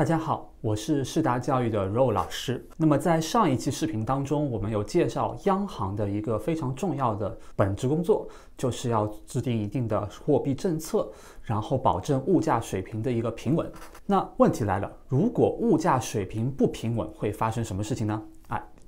大家好，我是世达教育的肉老师。那么在上一期视频当中，我们有介绍央行的一个非常重要的本职工作，就是要制定一定的货币政策，然后保证物价水平的一个平稳。那问题来了，如果物价水平不平稳，会发生什么事情呢？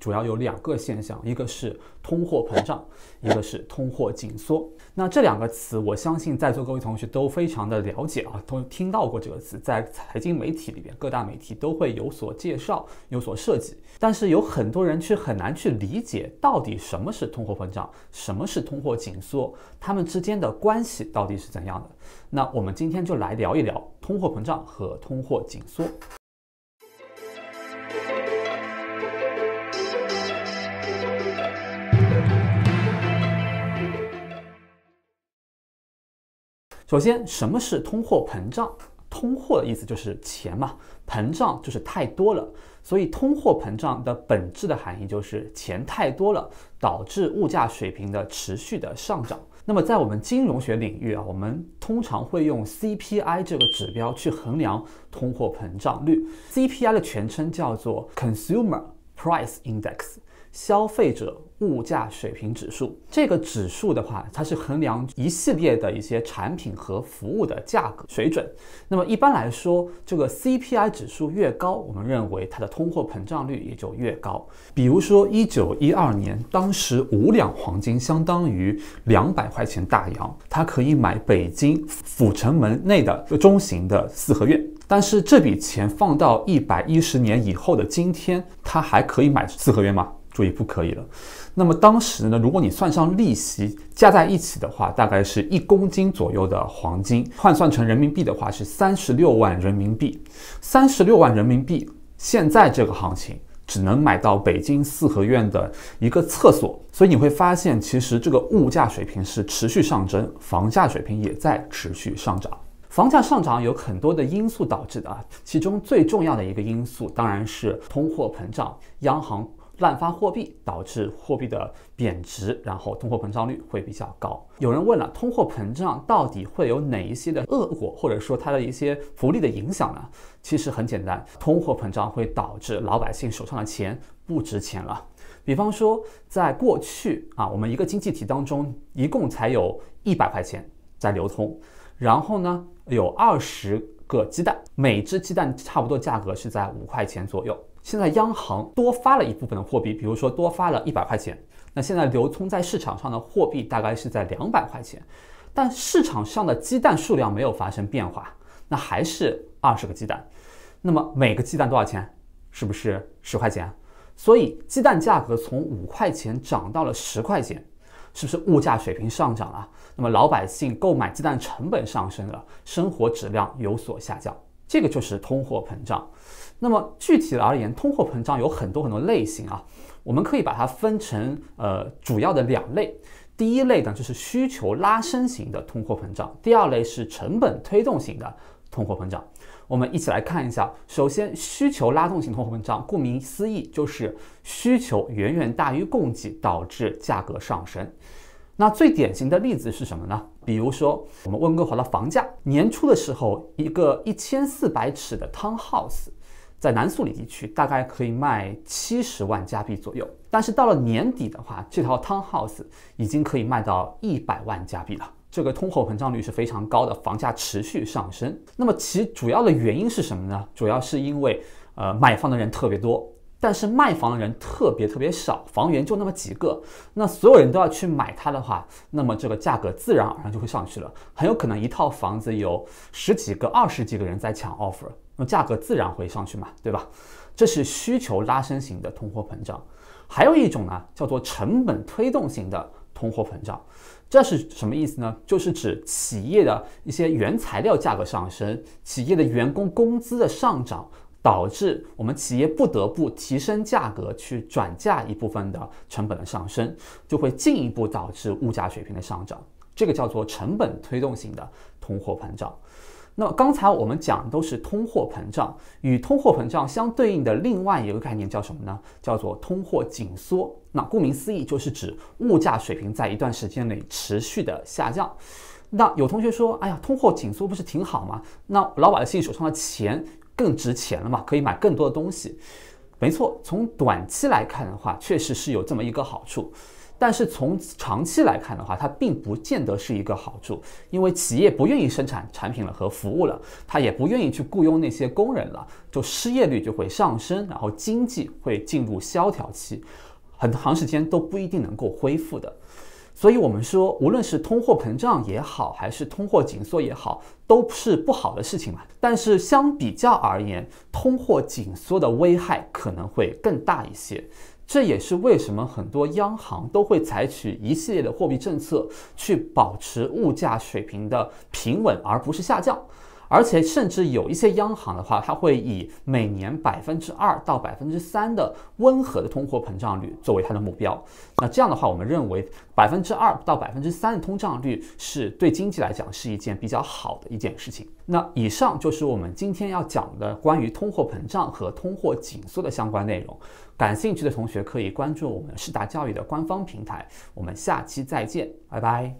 主要有两个现象，一个是通货膨胀，一个是通货紧缩。那这两个词，我相信在座各位同学都非常的了解啊，都听到过这个词，在财经媒体里边，各大媒体都会有所介绍，有所涉及。但是有很多人却很难去理解，到底什么是通货膨胀，什么是通货紧缩，它们之间的关系到底是怎样的？那我们今天就来聊一聊通货膨胀和通货紧缩。首先，什么是通货膨胀？通货的意思就是钱嘛，膨胀就是太多了。所以，通货膨胀的本质的含义就是钱太多了，导致物价水平的持续的上涨。那么，在我们金融学领域啊，我们通常会用 CPI 这个指标去衡量通货膨胀率。CPI 的全称叫做 Consumer Price Index。消费者物价水平指数，这个指数的话，它是衡量一系列的一些产品和服务的价格水准。那么一般来说，这个 CPI 指数越高，我们认为它的通货膨胀率也就越高。比如说，一九一二年，当时五两黄金相当于两百块钱大洋，它可以买北京阜成门内的中型的四合院。但是这笔钱放到一百一十年以后的今天，它还可以买四合院吗？注意，不可以了。那么当时呢，如果你算上利息加在一起的话，大概是一公斤左右的黄金，换算成人民币的话是三十六万人民币。三十六万人民币，现在这个行情只能买到北京四合院的一个厕所。所以你会发现，其实这个物价水平是持续上升，房价水平也在持续上涨。房价上涨有很多的因素导致的啊，其中最重要的一个因素当然是通货膨胀，央行。滥发货币导致货币的贬值，然后通货膨胀率会比较高。有人问了，通货膨胀到底会有哪一些的恶果，或者说它的一些福利的影响呢？其实很简单，通货膨胀会导致老百姓手上的钱不值钱了。比方说，在过去啊，我们一个经济体当中一共才有一百块钱在流通，然后呢，有二十个鸡蛋，每只鸡蛋差不多价格是在五块钱左右。现在央行多发了一部分的货币，比如说多发了一百块钱，那现在流通在市场上的货币大概是在两百块钱，但市场上的鸡蛋数量没有发生变化，那还是二十个鸡蛋，那么每个鸡蛋多少钱？是不是十块钱？所以鸡蛋价格从五块钱涨到了十块钱，是不是物价水平上涨了？那么老百姓购买鸡蛋成本上升了，生活质量有所下降。这个就是通货膨胀。那么具体而言，通货膨胀有很多很多类型啊，我们可以把它分成呃主要的两类。第一类呢就是需求拉伸型的通货膨胀，第二类是成本推动型的通货膨胀。我们一起来看一下。首先，需求拉动型通货膨胀，顾名思义，就是需求远远大于供给，导致价格上升。那最典型的例子是什么呢？比如说，我们温哥华的房价年初的时候，一个一千四百尺的 Town House，在南苏里地区大概可以卖七十万加币左右。但是到了年底的话，这套 Town House 已经可以卖到一百万加币了。这个通货膨胀率是非常高的，房价持续上升。那么其主要的原因是什么呢？主要是因为，呃，买房的人特别多。但是卖房的人特别特别少，房源就那么几个，那所有人都要去买它的话，那么这个价格自然而然就会上去了，很有可能一套房子有十几个、二十几个人在抢 offer，那价格自然会上去嘛，对吧？这是需求拉升型的通货膨胀，还有一种呢，叫做成本推动型的通货膨胀，这是什么意思呢？就是指企业的一些原材料价格上升，企业的员工工资的上涨。导致我们企业不得不提升价格去转嫁一部分的成本的上升，就会进一步导致物价水平的上涨，这个叫做成本推动型的通货膨胀。那么刚才我们讲都是通货膨胀，与通货膨胀相对应的另外一个概念叫什么呢？叫做通货紧缩。那顾名思义就是指物价水平在一段时间内持续的下降。那有同学说，哎呀，通货紧缩不是挺好吗？那老百姓手上的钱。更值钱了嘛，可以买更多的东西，没错。从短期来看的话，确实是有这么一个好处，但是从长期来看的话，它并不见得是一个好处，因为企业不愿意生产产品了和服务了，他也不愿意去雇佣那些工人了，就失业率就会上升，然后经济会进入萧条期，很长时间都不一定能够恢复的。所以我们说，无论是通货膨胀也好，还是通货紧缩也好，都是不好的事情嘛。但是相比较而言，通货紧缩的危害可能会更大一些。这也是为什么很多央行都会采取一系列的货币政策，去保持物价水平的平稳，而不是下降。而且，甚至有一些央行的话，它会以每年百分之二到百分之三的温和的通货膨胀率作为它的目标。那这样的话，我们认为百分之二到百分之三的通胀率是对经济来讲是一件比较好的一件事情。那以上就是我们今天要讲的关于通货膨胀和通货紧缩的相关内容。感兴趣的同学可以关注我们世达教育的官方平台。我们下期再见，拜拜。